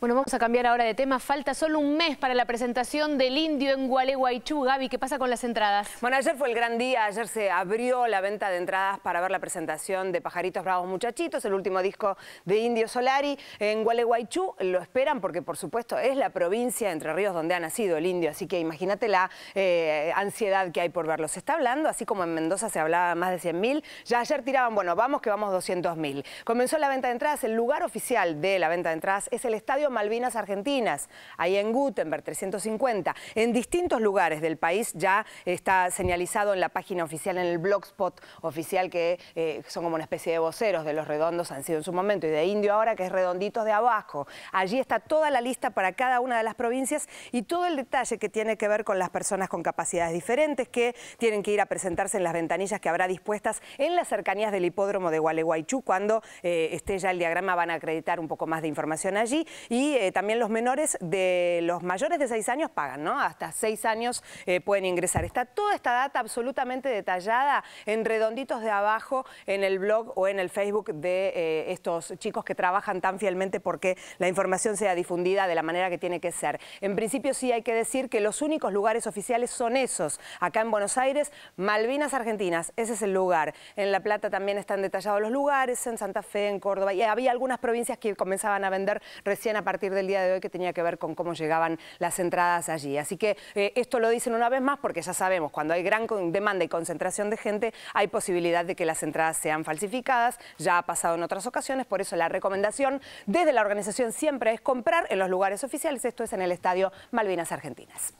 Bueno, vamos a cambiar ahora de tema. Falta solo un mes para la presentación del Indio en Gualeguaychú. Gaby, ¿qué pasa con las entradas? Bueno, ayer fue el gran día. Ayer se abrió la venta de entradas para ver la presentación de Pajaritos Bravos Muchachitos, el último disco de Indio Solari. En Gualeguaychú lo esperan porque, por supuesto, es la provincia de Entre Ríos donde ha nacido el Indio. Así que imagínate la eh, ansiedad que hay por verlo. Se está hablando, así como en Mendoza se hablaba más de 100.000. Ya ayer tiraban, bueno, vamos que vamos 200.000. Comenzó la venta de entradas. El lugar oficial de la venta de entradas es el Estadio Malvinas Argentinas, ahí en Gutenberg 350. En distintos lugares del país ya está señalizado en la página oficial, en el blogspot oficial, que eh, son como una especie de voceros de los redondos, han sido en su momento, y de Indio ahora, que es redonditos de abajo. Allí está toda la lista para cada una de las provincias y todo el detalle que tiene que ver con las personas con capacidades diferentes que tienen que ir a presentarse en las ventanillas que habrá dispuestas en las cercanías del hipódromo de Gualeguaychú cuando eh, esté ya el diagrama, van a acreditar un poco más de información allí. Y y eh, también los menores de los mayores de seis años pagan, ¿no? Hasta seis años eh, pueden ingresar. Está toda esta data absolutamente detallada en redonditos de abajo en el blog o en el Facebook de eh, estos chicos que trabajan tan fielmente porque la información sea difundida de la manera que tiene que ser. En principio sí hay que decir que los únicos lugares oficiales son esos. Acá en Buenos Aires, Malvinas Argentinas, ese es el lugar. En La Plata también están detallados los lugares, en Santa Fe, en Córdoba, y había algunas provincias que comenzaban a vender recién a partir a partir del día de hoy que tenía que ver con cómo llegaban las entradas allí. Así que eh, esto lo dicen una vez más porque ya sabemos, cuando hay gran demanda y concentración de gente, hay posibilidad de que las entradas sean falsificadas. Ya ha pasado en otras ocasiones, por eso la recomendación desde la organización siempre es comprar en los lugares oficiales. Esto es en el Estadio Malvinas Argentinas.